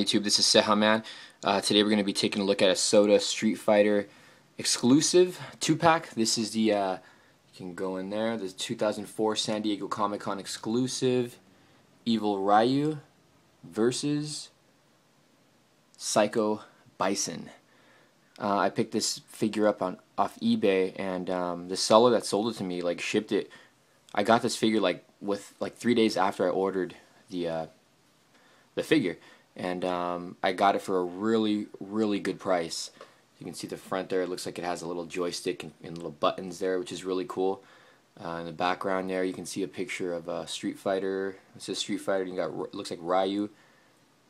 YouTube. This is Seha Man. Uh, today we're going to be taking a look at a Soda Street Fighter exclusive two-pack. This is the, uh, you can go in there, the 2004 San Diego Comic-Con exclusive Evil Ryu versus Psycho Bison. Uh, I picked this figure up on off eBay, and um, the seller that sold it to me like shipped it. I got this figure like with like three days after I ordered the uh, the figure and um, I got it for a really really good price you can see the front there it looks like it has a little joystick and, and little buttons there which is really cool uh, in the background there you can see a picture of a uh, Street Fighter it says Street Fighter and you got it looks like Ryu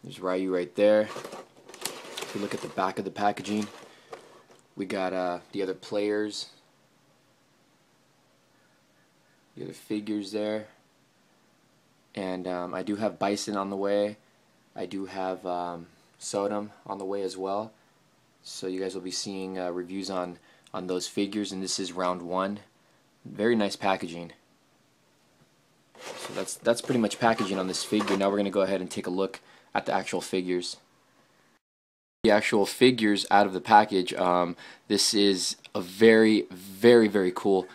there's Ryu right there if you look at the back of the packaging we got uh, the other players the other figures there and um, I do have Bison on the way I do have um, Sodom on the way as well. So you guys will be seeing uh, reviews on, on those figures, and this is round one. Very nice packaging. So that's, that's pretty much packaging on this figure. Now we're going to go ahead and take a look at the actual figures. The actual figures out of the package, um, this is a very, very, very cool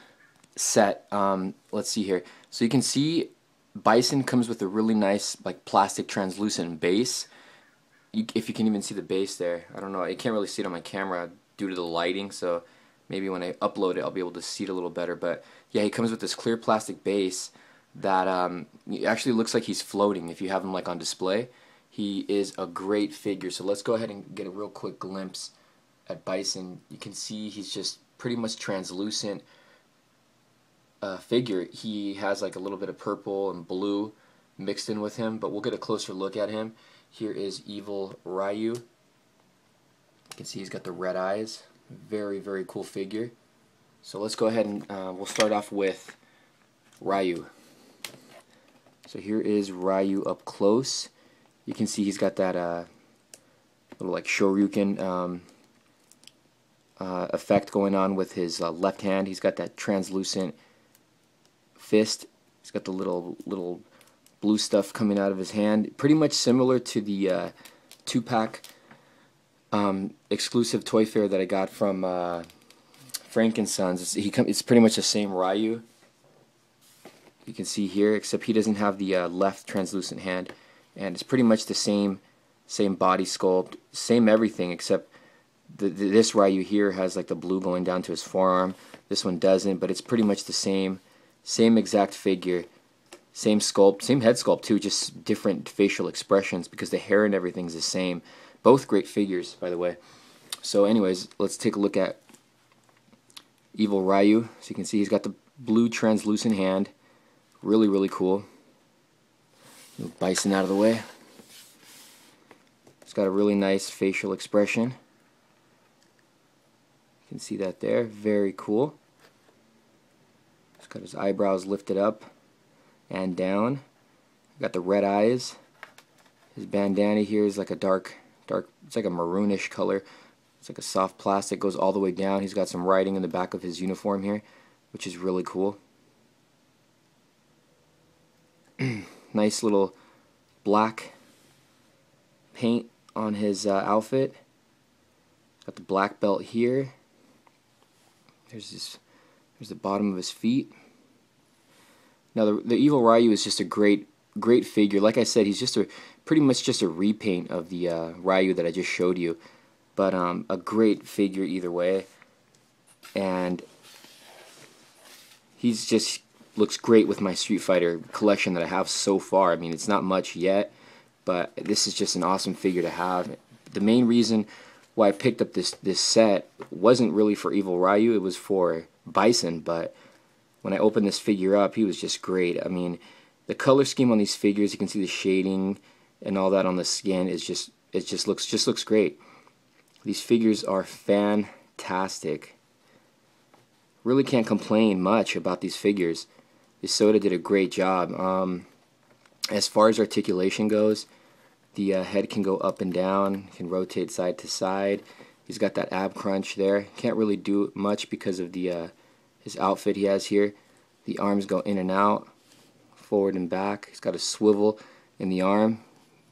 set. Um, let's see here. So you can see Bison comes with a really nice like plastic translucent base. You, if you can even see the base there. I don't know. I can't really see it on my camera due to the lighting, so maybe when I upload it I'll be able to see it a little better. But yeah, he comes with this clear plastic base that um, actually looks like he's floating if you have him like on display. He is a great figure. So let's go ahead and get a real quick glimpse at Bison. You can see he's just pretty much translucent uh, figure, he has like a little bit of purple and blue mixed in with him, but we'll get a closer look at him. Here is Evil Ryu. You can see he's got the red eyes. Very, very cool figure. So let's go ahead and uh, we'll start off with Ryu. So here is Ryu up close. You can see he's got that uh, little like shoryuken um, uh, effect going on with his uh, left hand. He's got that translucent fist. He's got the little little blue stuff coming out of his hand. Pretty much similar to the uh, two-pack um, exclusive toy fair that I got from uh, Frank and Sons. It's, he come, it's pretty much the same Ryu. You can see here, except he doesn't have the uh, left translucent hand, and it's pretty much the same, same body sculpt, same everything except the, the, this Ryu here has like the blue going down to his forearm. This one doesn't, but it's pretty much the same same exact figure, same sculpt, same head sculpt too, just different facial expressions because the hair and everything's the same. Both great figures, by the way. So, anyways, let's take a look at Evil Ryu. So you can see he's got the blue translucent hand. Really, really cool. Bison out of the way. It's got a really nice facial expression. You can see that there. Very cool. He's got his eyebrows lifted up and down. Got the red eyes. His bandana here is like a dark, dark, it's like a maroonish color. It's like a soft plastic, goes all the way down. He's got some writing in the back of his uniform here, which is really cool. nice little black paint on his uh, outfit. Got the black belt here. There's this. there's the bottom of his feet. Now, the, the evil Ryu is just a great, great figure. Like I said, he's just a pretty much just a repaint of the uh, Ryu that I just showed you, but um, a great figure either way. And he's just looks great with my Street Fighter collection that I have so far. I mean, it's not much yet, but this is just an awesome figure to have. The main reason why I picked up this this set wasn't really for Evil Ryu, it was for Bison, but when I opened this figure up, he was just great. I mean, the color scheme on these figures, you can see the shading and all that on the skin is just it just looks just looks great. These figures are fantastic. Really can't complain much about these figures. Isoda did a great job. Um, as far as articulation goes, the uh, head can go up and down, can rotate side to side. He's got that ab crunch there. Can't really do much because of the uh, his outfit he has here. The arms go in and out, forward and back. He's got a swivel in the arm,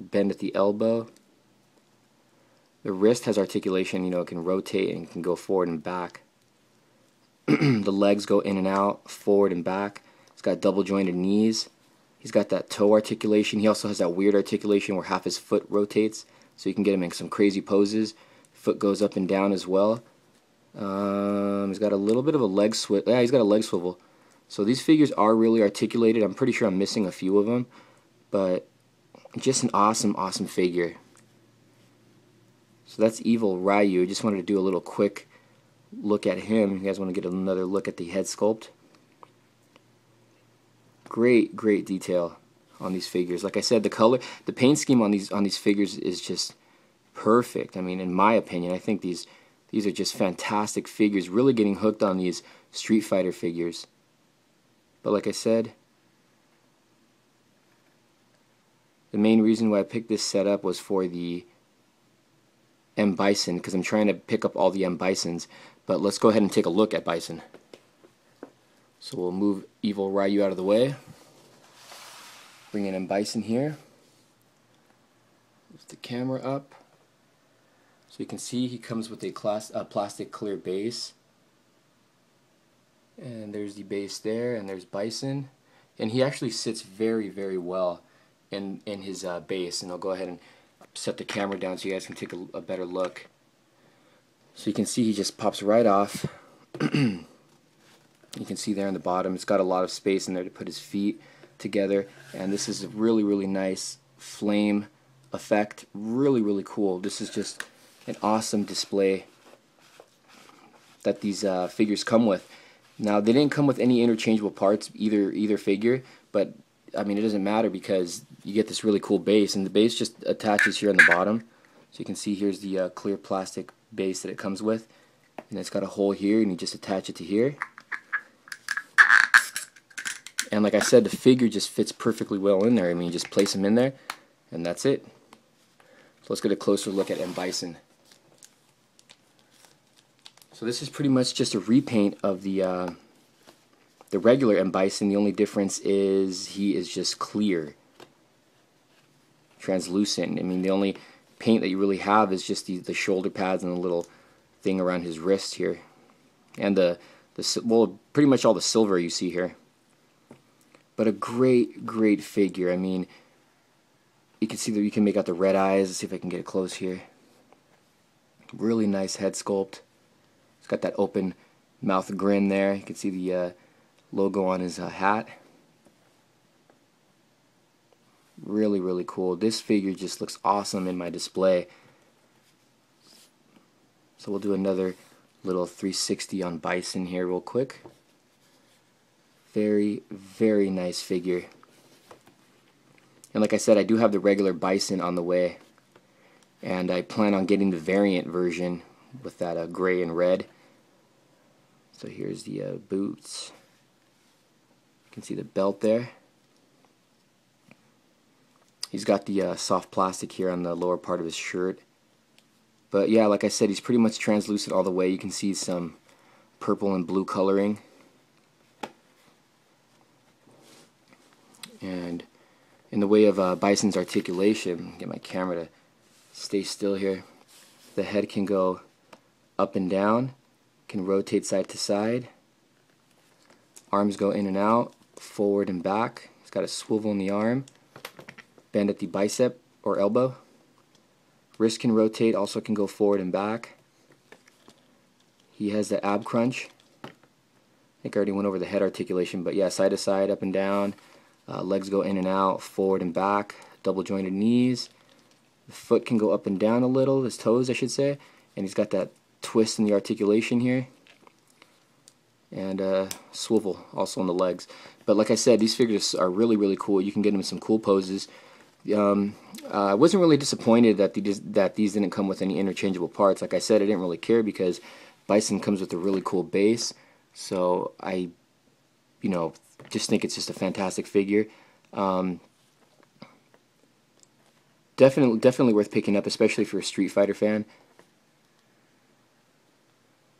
bend at the elbow. The wrist has articulation, you know, it can rotate and can go forward and back. the legs go in and out, forward and back. He's got double jointed knees. He's got that toe articulation. He also has that weird articulation where half his foot rotates, so you can get him in some crazy poses. Foot goes up and down as well. Um, he's got a little bit of a leg swivel. Yeah, he's got a leg swivel. So these figures are really articulated. I'm pretty sure I'm missing a few of them, but just an awesome, awesome figure. So that's Evil Ryu. Just wanted to do a little quick look at him. You guys want to get another look at the head sculpt? Great, great detail on these figures. Like I said, the color, the paint scheme on these on these figures is just perfect. I mean, in my opinion, I think these these are just fantastic figures, really getting hooked on these Street Fighter figures. But like I said, the main reason why I picked this setup was for the M. Bison, because I'm trying to pick up all the M. Bisons. But let's go ahead and take a look at Bison. So we'll move Evil Ryu out of the way. Bring in M. Bison here. Lift the camera up. So you can see he comes with a class, plastic clear base. And there's the base there, and there's Bison. And he actually sits very, very well in, in his uh, base. And I'll go ahead and set the camera down so you guys can take a, a better look. So you can see he just pops right off. you can see there on the bottom, it's got a lot of space in there to put his feet together. And this is a really, really nice flame effect. Really, really cool. This is just an awesome display that these uh, figures come with. Now they didn't come with any interchangeable parts either either figure, but I mean it doesn't matter because you get this really cool base, and the base just attaches here on the bottom. So you can see here's the uh, clear plastic base that it comes with, and it's got a hole here, and you just attach it to here. And like I said, the figure just fits perfectly well in there. I mean, you just place them in there, and that's it. So let's get a closer look at M. Bison. So this is pretty much just a repaint of the uh, the regular M. Bison. The only difference is he is just clear, translucent. I mean, the only paint that you really have is just the, the shoulder pads and the little thing around his wrist here. And the, the, well, pretty much all the silver you see here. But a great, great figure. I mean, you can see that you can make out the red eyes. Let's see if I can get it close here. Really nice head sculpt. He's got that open mouth grin there. You can see the uh, logo on his uh, hat. Really, really cool. This figure just looks awesome in my display. So we'll do another little 360 on Bison here real quick. Very, very nice figure. And like I said, I do have the regular Bison on the way. And I plan on getting the variant version with that uh, gray and red. So here's the uh, boots. You can see the belt there. He's got the uh, soft plastic here on the lower part of his shirt. But yeah, like I said, he's pretty much translucent all the way. You can see some purple and blue coloring. And in the way of uh, Bison's articulation, get my camera to stay still here, the head can go up and down, can rotate side to side. Arms go in and out, forward and back. it has got a swivel in the arm, bend at the bicep or elbow. Wrist can rotate, also can go forward and back. He has the ab crunch. I think I already went over the head articulation, but yeah, side to side, up and down. Uh, legs go in and out, forward and back, double jointed knees. The foot can go up and down a little, his toes, I should say. And he's got that twist in the articulation here and uh, swivel also on the legs. But like I said, these figures are really, really cool. You can get them in some cool poses. Um, uh, I wasn't really disappointed that these, that these didn't come with any interchangeable parts. Like I said, I didn't really care because Bison comes with a really cool base. So I, you know, just think it's just a fantastic figure. Um, definitely, definitely worth picking up, especially if you're a Street Fighter fan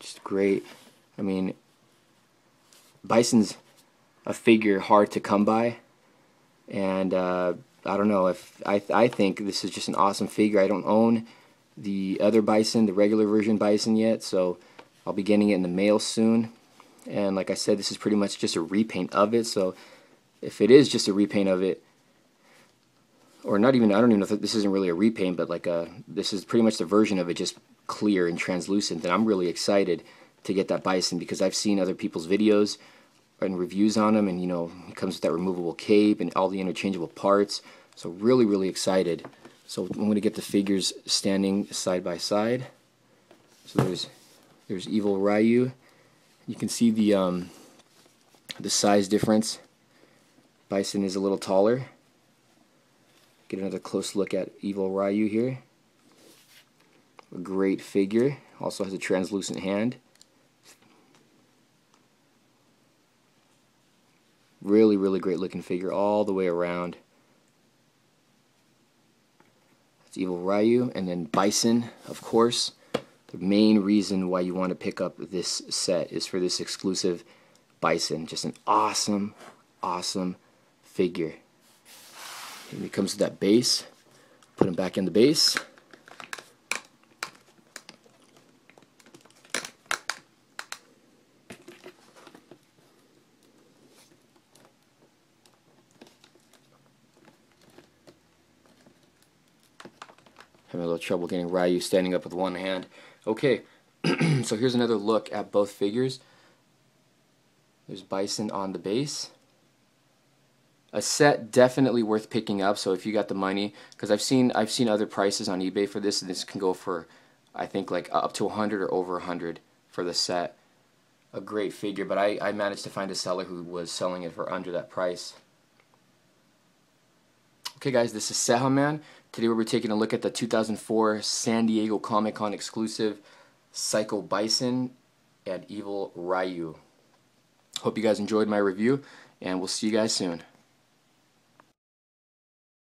just great. I mean, Bison's a figure hard to come by, and uh, I don't know if I I think this is just an awesome figure. I don't own the other Bison, the regular version Bison yet, so I'll be getting it in the mail soon. And like I said, this is pretty much just a repaint of it. So if it is just a repaint of it, or not even I don't even know if this isn't really a repaint, but like a this is pretty much the version of it just clear and translucent, then I'm really excited to get that bison because I've seen other people's videos and reviews on them and you know it comes with that removable cape and all the interchangeable parts so really really excited so I'm going to get the figures standing side by side so there's there's evil Ryu you can see the um, the size difference Bison is a little taller get another close look at evil Ryu here a great figure. Also has a translucent hand. Really, really great looking figure all the way around. It's Evil Ryu, and then Bison, of course. The main reason why you want to pick up this set is for this exclusive Bison. Just an awesome, awesome figure. And he comes with that base. Put him back in the base. Having a little trouble getting Ryu standing up with one hand. Okay, so here's another look at both figures. There's Bison on the base. A set definitely worth picking up, so if you got the money, because I've seen I've seen other prices on eBay for this, and this can go for I think like up to 100 or over 100 for the set. A great figure, but I, I managed to find a seller who was selling it for under that price. Okay guys, this is Seha Man. Today we'll be taking a look at the 2004 San Diego Comic-Con exclusive Psycho Bison and Evil Ryu. Hope you guys enjoyed my review, and we'll see you guys soon.